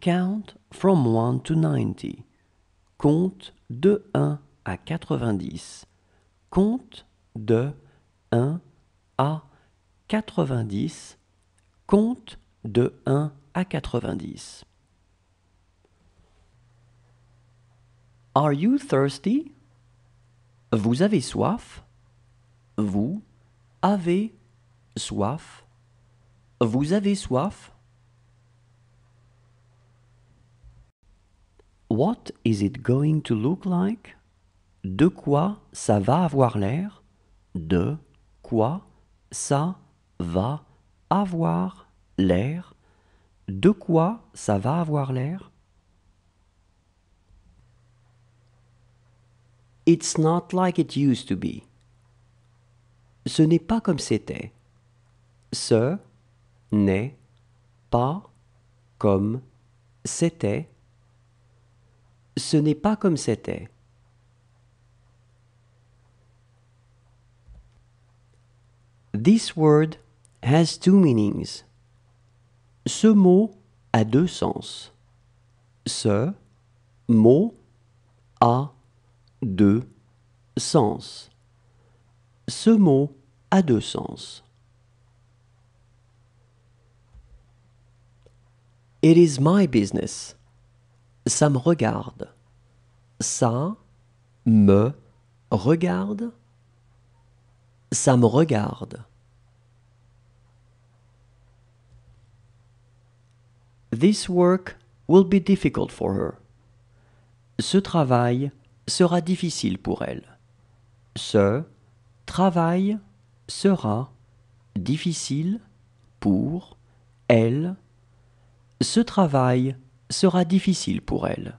Count from 1 to 90. Compte de 1 à 90. Compte de 1 à 90. Compte de 1 à 90. Are you thirsty? Vous avez soif? Vous avez soif? Vous avez soif? What is it going to look like? De quoi ça va avoir l'air? De quoi ça va avoir l'air? De quoi ça va avoir l'air? It's not like it used to be. Ce n'est pas comme c'était. Ce n'est pas comme c'était ce n'est pas comme c'était. This word has two meanings. Ce mot a deux sens. Ce mot a deux sens. Ce mot a deux sens. It is my business. Ça me regarde. Ça me regarde. Ça me regarde. This work will be difficult for her. Ce travail sera difficile pour elle. Ce travail sera difficile pour elle. Ce travail sera difficile pour elle.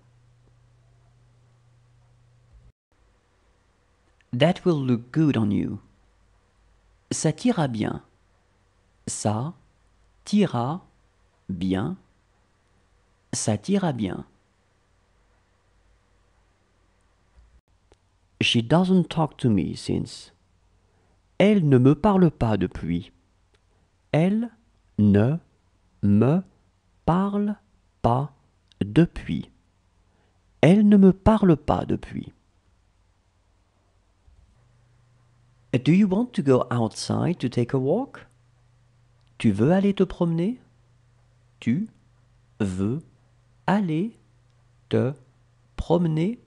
That will look good on you. Ça t'ira bien. Ça t'ira bien. Ça t'ira bien. She doesn't talk to me since. Elle ne me parle pas depuis. Elle ne me parle pas depuis. Elle ne me parle pas depuis. Uh, do you want to go outside to take a walk? Tu veux aller te promener? Tu veux aller te promener?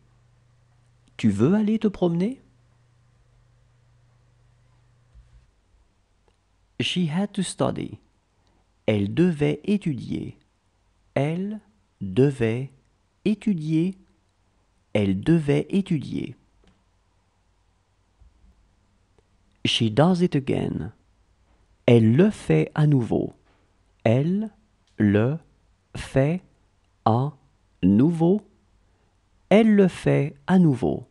Tu veux aller te promener? She had to study. Elle devait étudier. Elle devait étudier. Elle devait étudier. She does it again. Elle le fait à nouveau. Elle le fait à nouveau. Elle le fait à nouveau.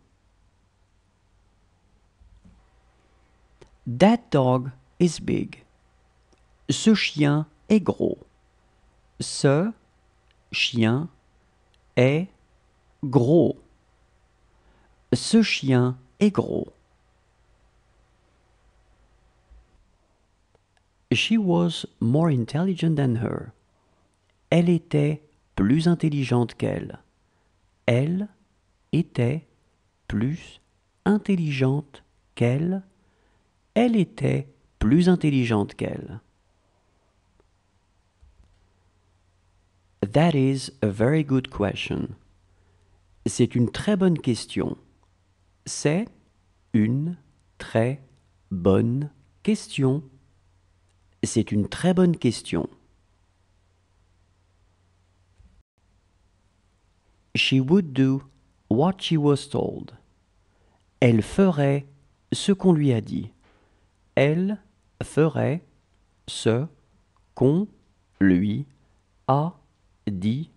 That dog is big. Ce chien est gros. Ce chien est gros. Ce chien est gros. She was more intelligent than her. Elle était plus intelligente qu'elle. Elle était plus intelligente qu'elle. Elle était plus intelligente qu'elle. That is a very good question. C'est une très bonne question. C'est une très bonne question. C'est une très bonne question. She would do what she was told. Elle ferait ce qu'on lui a dit. Elle ferait ce qu'on lui a dit,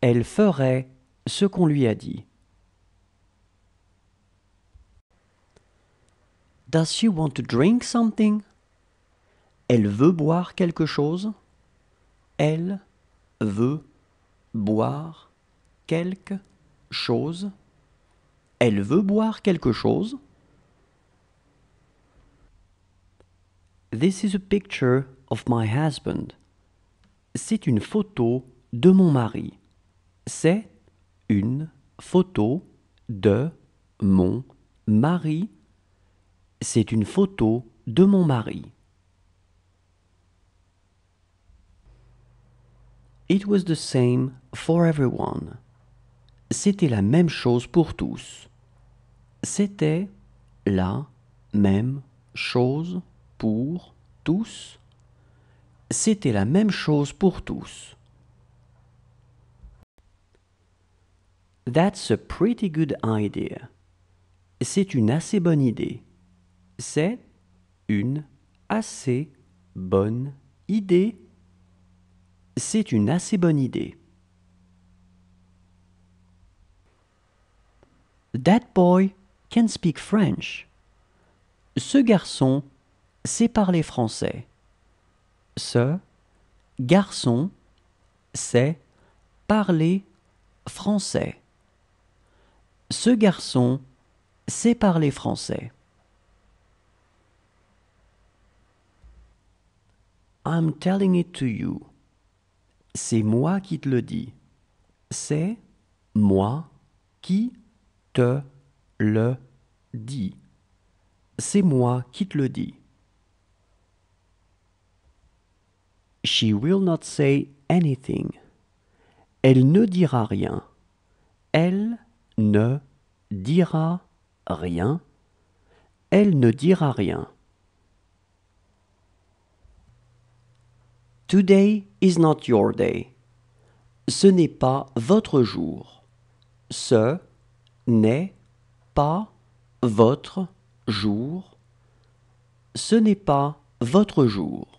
elle ferait ce qu'on lui a dit. Does she want to drink something? Elle veut boire quelque chose? Elle veut boire quelque chose? Elle veut boire quelque chose? This is a picture of my husband. C'est une photo de mon mari. C'est une photo de mon mari. C'est une photo de mon mari. It was the same for everyone. C'était la même chose pour tous. C'était la même chose pour tous c'était la même chose pour tous. That's a pretty good idea. C'est une assez bonne idée. C'est une assez bonne idée. C'est une assez bonne idée. That boy can speak French. Ce garçon sait parler français ce garçon sait parler français. Ce garçon sait parler français. I'm telling it to you. C'est moi qui te le dis. C'est moi qui te le dis. C'est moi qui te le dis. She will not say anything. Elle ne dira rien. Elle ne dira rien. Elle ne dira rien. Today is not your day. Ce n'est pas votre jour. Ce n'est pas votre jour. Ce n'est pas votre jour.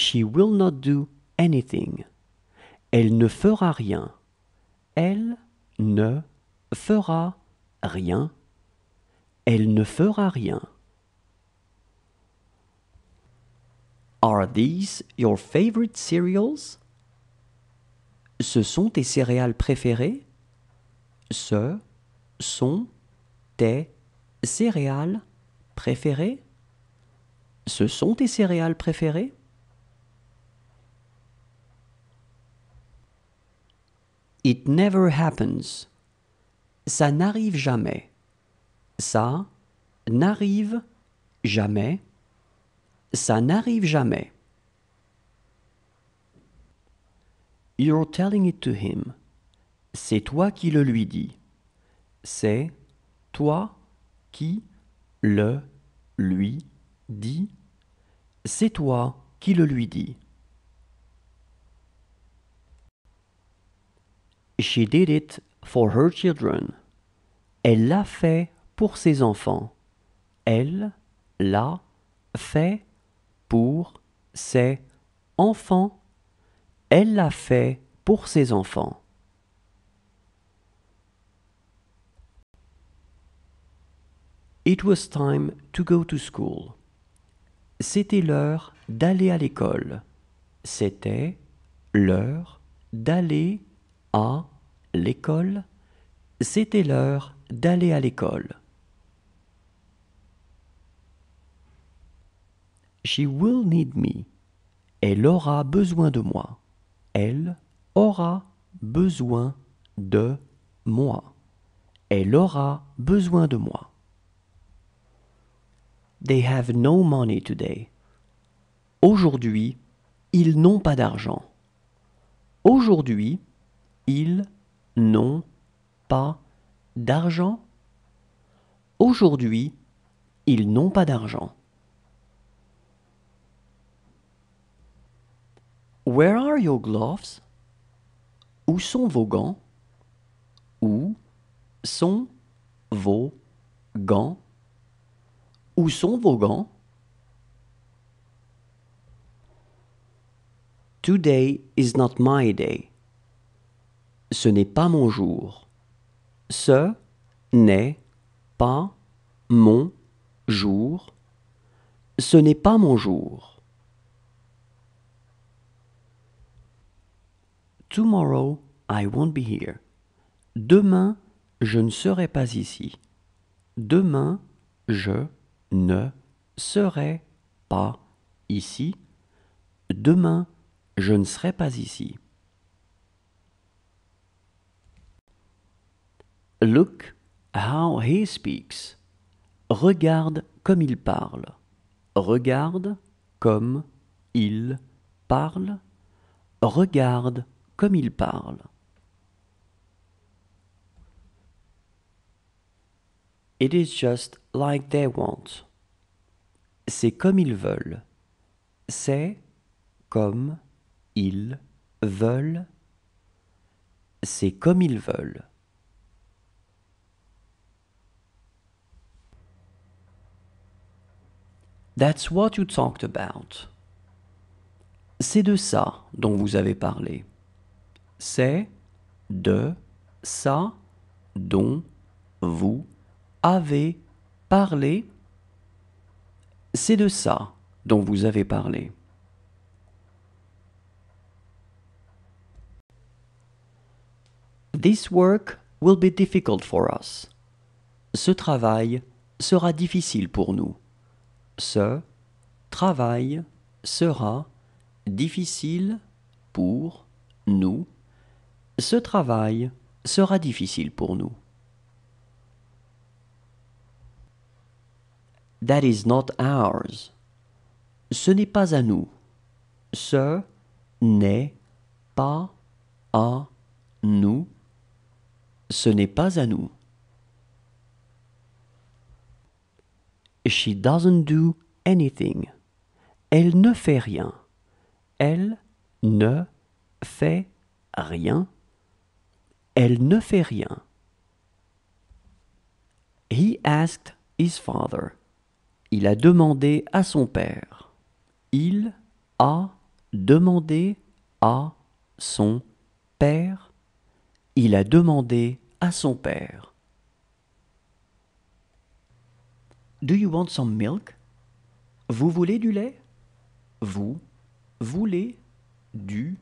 She will not do anything. Elle ne fera rien. Elle ne fera rien. Elle ne fera rien. Are these your favorite cereals? Ce sont tes céréales préférées? Ce sont tes céréales préférées? Ce sont tes céréales préférées? It never happens. Ça n'arrive jamais. Ça n'arrive jamais. Ça n'arrive jamais. You're telling it to him. C'est toi qui le lui dis. C'est toi qui le lui dis. C'est toi qui le lui dis. She did it for her children. Elle l'a fait pour ses enfants. Elle l'a fait pour ses enfants. Elle l'a fait pour ses enfants. It was time to go to school. C'était l'heure d'aller à l'école. C'était l'heure d'aller à l'école, c'était l'heure d'aller à l'école. She will need me. Elle aura besoin de moi. Elle aura besoin de moi. Elle aura besoin de moi. They have no money today. Aujourd'hui, ils n'ont pas d'argent. Aujourd'hui, ils n'ont pas d'argent Aujourd'hui, ils n'ont pas d'argent. Where are your gloves? Où sont vos gants? Où sont vos gants? Où sont vos gants? Today is not my day ce n'est pas mon jour. Ce n'est pas mon jour. Ce n'est pas mon jour. Tomorrow I won't be here. Demain je ne serai pas ici. Demain je ne serai pas ici. Demain je ne serai pas ici. Look how he speaks. Regarde comme il parle. Regarde comme il parle. Regarde comme il parle. It is just like they want. C'est comme ils veulent. C'est comme ils veulent. C'est comme ils veulent. That's what you talked about. C'est de ça dont vous avez parlé. C'est de ça dont vous avez parlé. C'est de ça dont vous avez parlé. This work will be difficult for us. Ce travail sera difficile pour nous ce travail sera difficile pour nous. Ce travail sera difficile pour nous. That is not ours. Ce n'est pas à nous. Ce n'est pas à nous. Ce n'est pas à nous. She doesn't do anything. Elle ne fait rien. Elle ne fait rien. Elle ne fait rien. He asked his father. Il a demandé à son père. Il a demandé à son père. Il a demandé à son père. Do you want some milk? Vous voulez du lait? Vous voulez du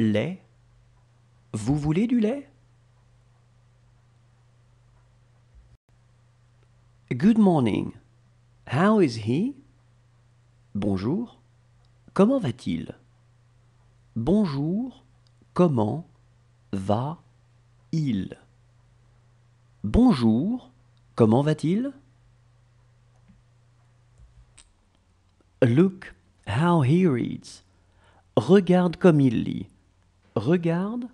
lait? Vous voulez du lait? Good morning. How is he? Bonjour. Comment va-t-il? Bonjour. Comment va-il? Bonjour. Comment va-t-il? Look how he reads. Regarde comme il lit. Regarde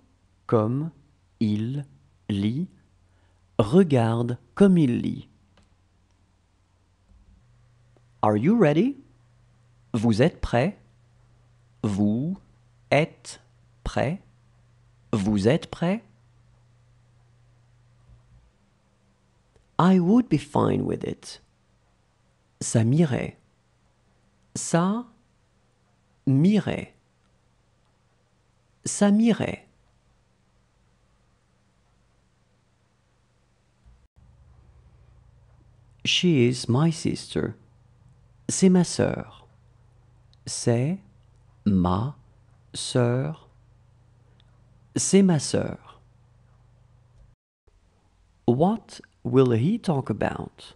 comme il lit. Regarde comme il lit. Are you ready? Vous êtes prêt? Vous êtes prêt? Vous êtes prêt? I would be fine with it. Ça m'irait. Ça m'irait. Ça m'irait. She is my sister. C'est ma sœur. C'est ma sœur. C'est ma sœur. What will he talk about?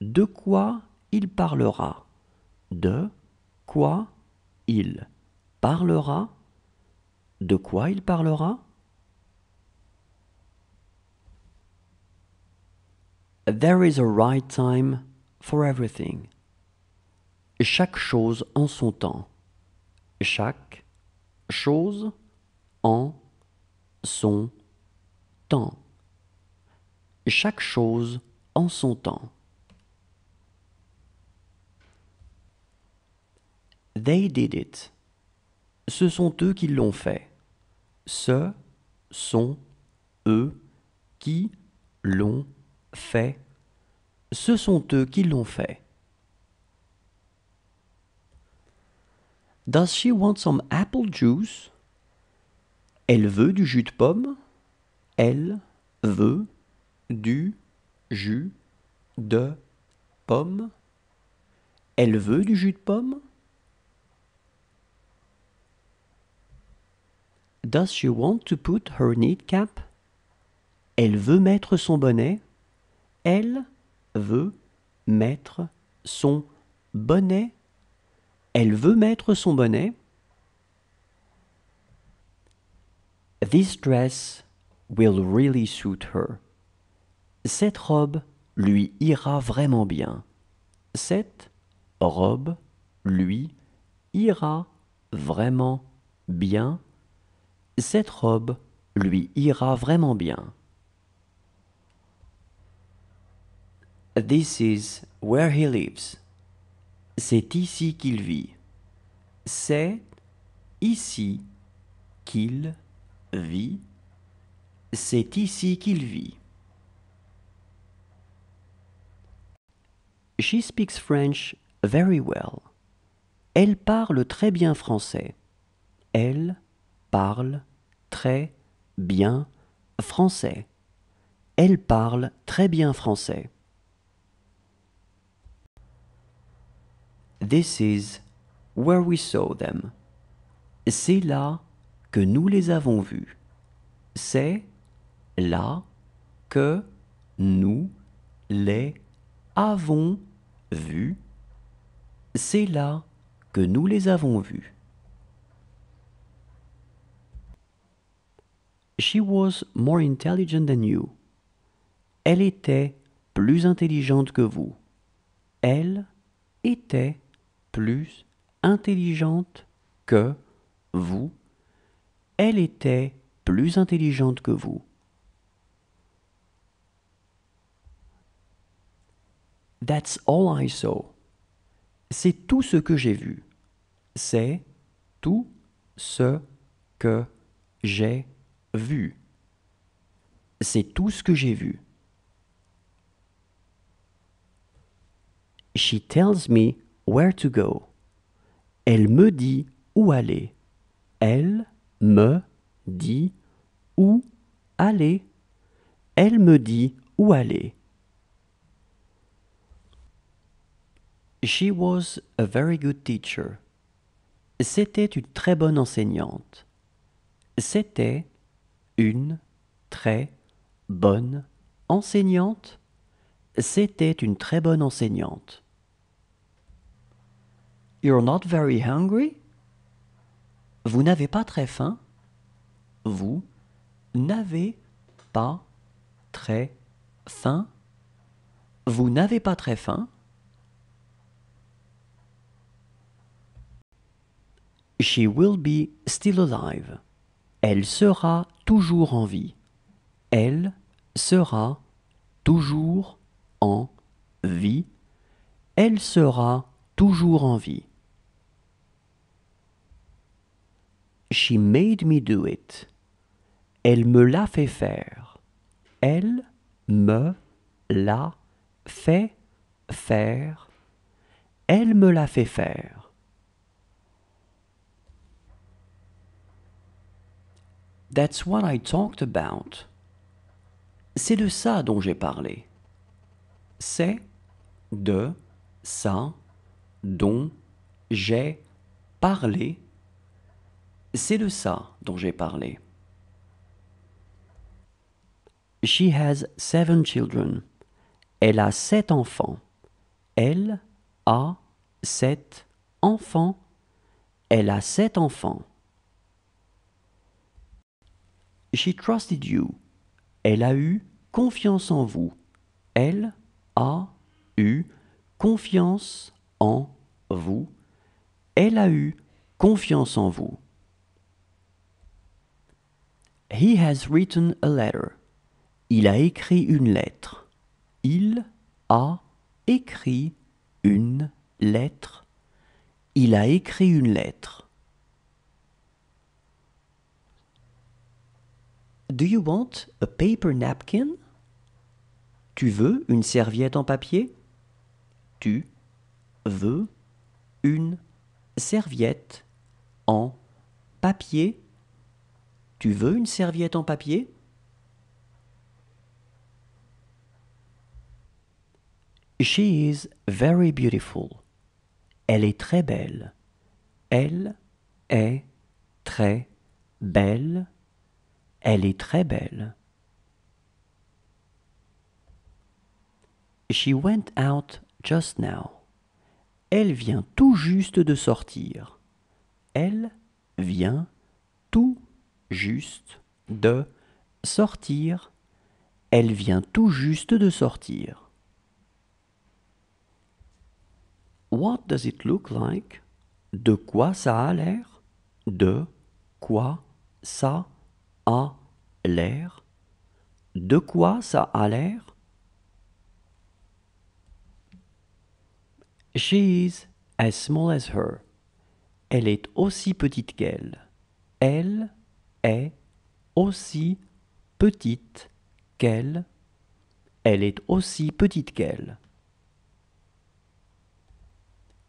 De quoi il parlera? de quoi il parlera. De quoi il parlera There is a right time for everything. Chaque chose en son temps. Chaque chose en son temps. Chaque chose en son temps. They did it. Ce sont eux qui l'ont fait. Ce sont eux qui l'ont fait. Ce sont eux qui l'ont fait. Does she want some apple juice? Elle veut du jus de pomme. Elle veut du jus de pomme. Elle veut du jus de pomme. Does she want to put her cap? Elle veut mettre son bonnet. Elle veut mettre son bonnet. Elle veut mettre son bonnet. This dress will really suit her. Cette robe lui ira vraiment bien. Cette robe lui ira vraiment bien cette robe lui ira vraiment bien. This is where he lives. C'est ici qu'il vit. C'est ici qu'il vit. C'est ici qu'il vit. She speaks French very well. Elle parle très bien français. Elle parle très bien français. Elle parle très bien français. This is where we saw them. C'est là que nous les avons vus. C'est là que nous les avons vus. C'est là que nous les avons vus. She was more intelligent than you. Elle était plus intelligente que vous. Elle était plus intelligente que vous. Elle était plus intelligente que vous. That's all I saw. C'est tout ce que j'ai vu. C'est tout ce que j'ai vu. C'est tout ce que j'ai vu. She tells me where to go. Elle me dit où aller. Elle me dit où aller. Elle me dit où aller. She was a very good teacher. C'était une très bonne enseignante. C'était une très bonne enseignante. C'était une très bonne enseignante. You're not very hungry? Vous n'avez pas très faim? Vous n'avez pas très faim? Vous n'avez pas très faim? She will be still alive. Elle sera toujours en vie. Elle sera toujours en vie. Elle sera toujours en vie. She made me do it. Elle me l'a fait faire. Elle me l'a fait faire. Elle me l'a fait faire. C'est de ça dont j'ai parlé. C'est de ça dont j'ai parlé. C'est de ça dont j'ai parlé. She has seven children. Elle a sept enfants. Elle a sept enfants. Elle a sept enfants. She trusted you. Elle a eu confiance en vous. Elle a eu confiance en vous. Elle a eu confiance en vous. He has written a letter. Il a écrit une lettre. Il a écrit une lettre. Il a écrit une lettre. Do you want a paper napkin? Tu veux une serviette en papier? Tu veux une serviette en papier? Tu veux une serviette en papier? She is very beautiful. Elle est très belle. Elle est très belle. Elle est très belle. She went out just now. Elle vient tout juste de sortir. Elle vient tout juste de sortir. Elle vient tout juste de sortir. What does it look like? De quoi ça a l'air? De quoi ça a l'air De quoi ça a l'air She is as small as her. Elle est aussi petite qu'elle. Elle est aussi petite qu'elle. Elle est aussi petite qu'elle.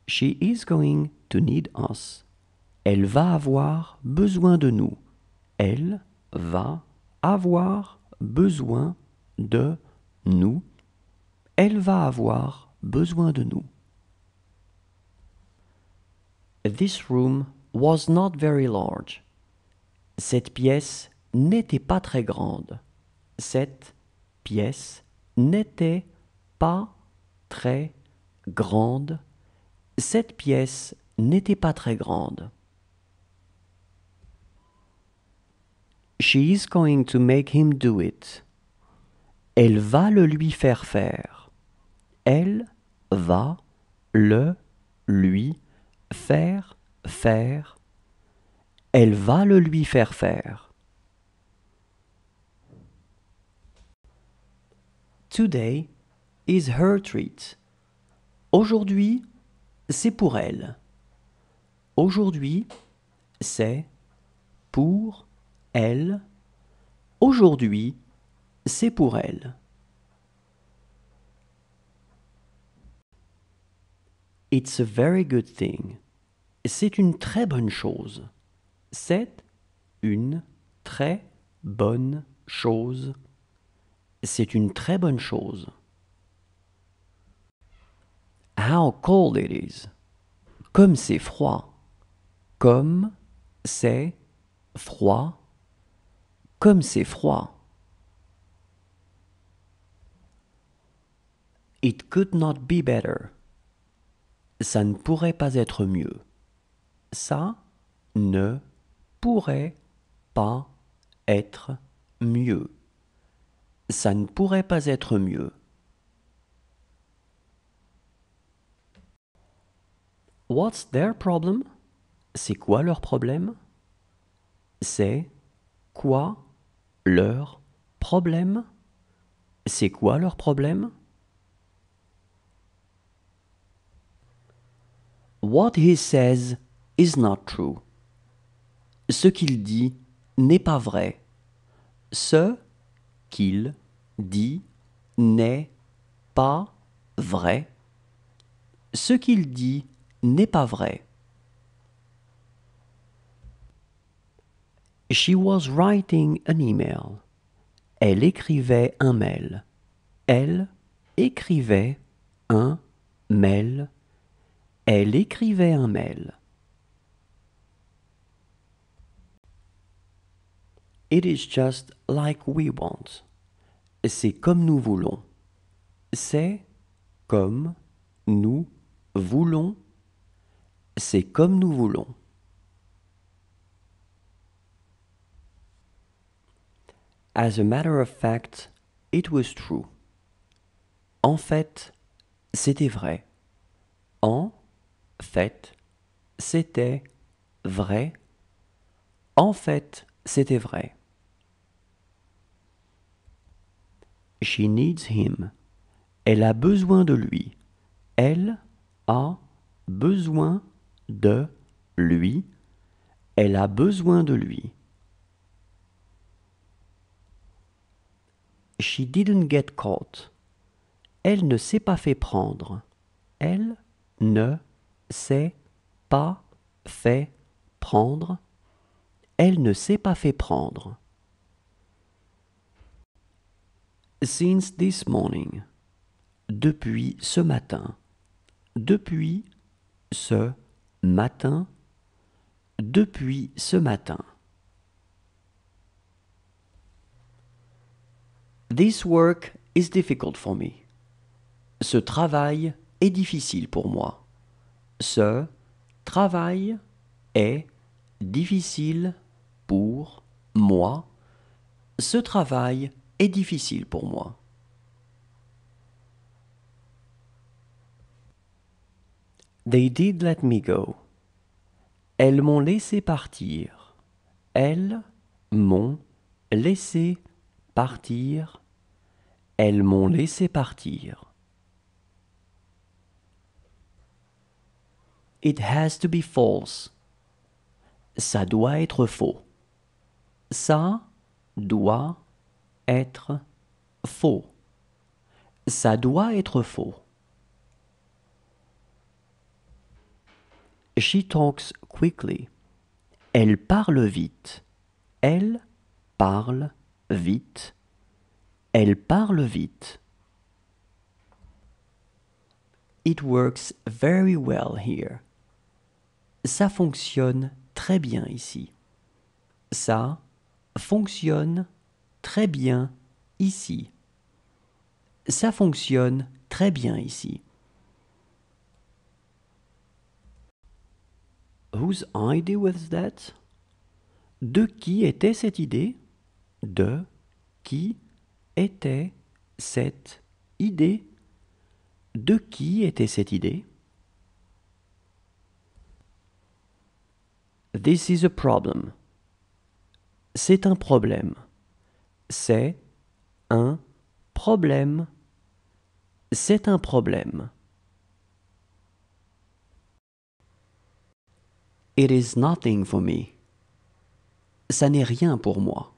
She is going to need us. Elle va avoir besoin de nous. Elle va avoir besoin de nous. Elle va avoir besoin de nous. This room was not very large. Cette pièce n'était pas très grande. Cette pièce n'était pas très grande. Cette pièce n'était pas très grande. She is going to make him do it. Elle va le lui faire faire. Elle va le lui faire faire. Elle va le lui faire faire. Today is her treat. Aujourd'hui, c'est pour elle. Aujourd'hui, c'est pour elle. Aujourd'hui, c'est pour elle. It's a very good thing. C'est une très bonne chose. C'est une très bonne chose. C'est une très bonne chose. How cold it is. Comme c'est froid. Comme c'est froid. Comme c'est froid. It could not be better. Ça ne pourrait pas être mieux. Ça ne pourrait pas être mieux. Ça ne pourrait pas être mieux. What's their problem? C'est quoi leur problème? C'est quoi leur problème C'est quoi leur problème What he says is not true. Ce qu'il dit n'est pas vrai. Ce qu'il dit n'est pas vrai. Ce qu'il dit n'est pas vrai. She was writing an email. Elle écrivait un mail. Elle écrivait un mail. Elle écrivait un mail. It is just like we want. C'est comme nous voulons. C'est comme nous voulons. C'est comme nous voulons. As a matter of fact, it was true. En fait, c'était vrai. En fait, c'était vrai. En fait, c'était vrai. She needs him. Elle a besoin de lui. Elle a besoin de lui. Elle a besoin de lui. She didn't get caught. Elle ne s'est pas fait prendre. Elle ne s'est pas fait prendre. Elle ne s'est pas fait prendre. Since this morning. Depuis ce matin. Depuis ce matin. Depuis ce matin. This work is difficult for me. Ce travail est difficile pour moi. Ce travail est difficile pour moi. Ce travail est difficile pour moi. They did let me go. Elles m'ont laissé partir. Elles m'ont laissé partir elles m'ont laissé partir. It has to be false. Ça doit être faux. Ça doit être faux. Ça doit être faux. She talks quickly. Elle parle vite. Elle parle vite. Elle parle vite. It works very well here. Ça fonctionne très bien ici. Ça fonctionne très bien ici. Ça fonctionne très bien ici. Whose idea was that? De qui était cette idée? De qui était cette idée De qui était cette idée This is a problem. C'est un problème. C'est un problème. C'est un problème. It is nothing for me. Ça n'est rien pour moi.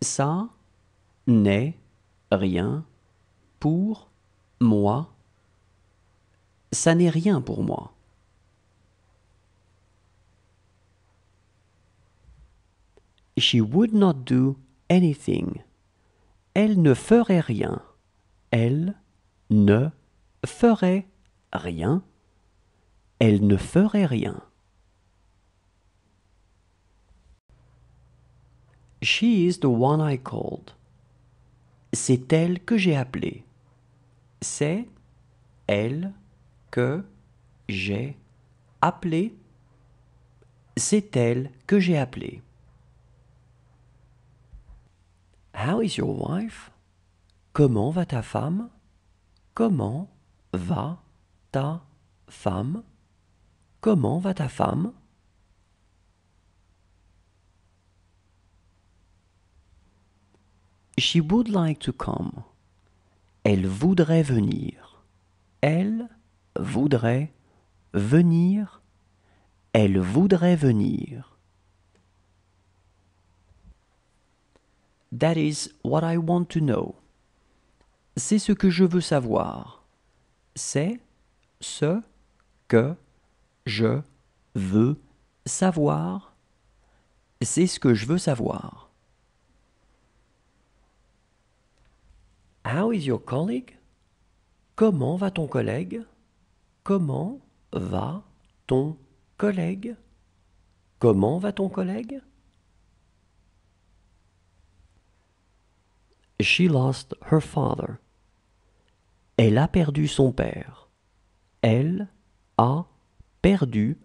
Ça n'est rien pour moi. Ça n'est rien pour moi. She would not do anything. Elle ne ferait rien. Elle ne ferait rien. Elle ne ferait rien. She is the one I called. C'est elle que j'ai appelée. C'est elle que j'ai appelée. C'est elle que j'ai appelée. How is your wife? Comment va ta femme? Comment va ta femme? Comment va ta femme? She would like to come. Elle voudrait venir. Elle voudrait venir. Elle voudrait venir. That is what I want to know. C'est ce que je veux savoir. C'est ce que je veux savoir. C'est ce que je veux savoir. How is your colleague? Comment va ton collègue? Comment va ton collègue? Comment va ton collègue? She lost her father. Elle a perdu son père. Elle a perdu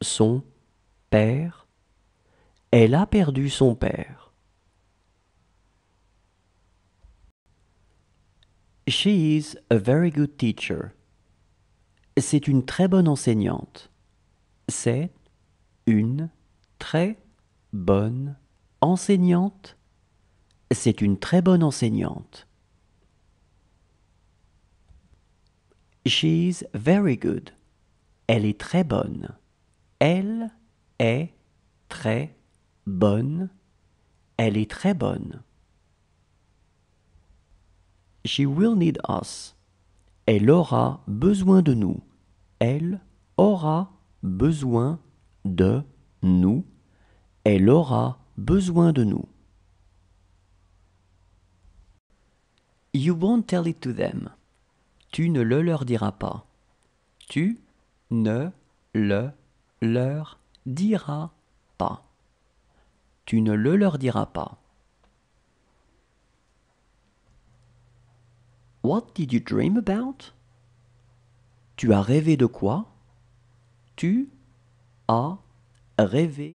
son père. Elle a perdu son père. She is a very good teacher. C'est une très bonne enseignante. C'est une très bonne enseignante. C'est une very good. Elle est très bonne. Elle est très bonne. Elle est très bonne. She will need us. Elle aura besoin de nous. Elle aura besoin de nous. Elle aura besoin de nous. You won't tell it to them. Tu ne le leur diras pas. Tu ne le leur diras pas. Tu ne le leur diras pas. What did you dream about? Tu as rêvé de quoi? Tu as rêvé.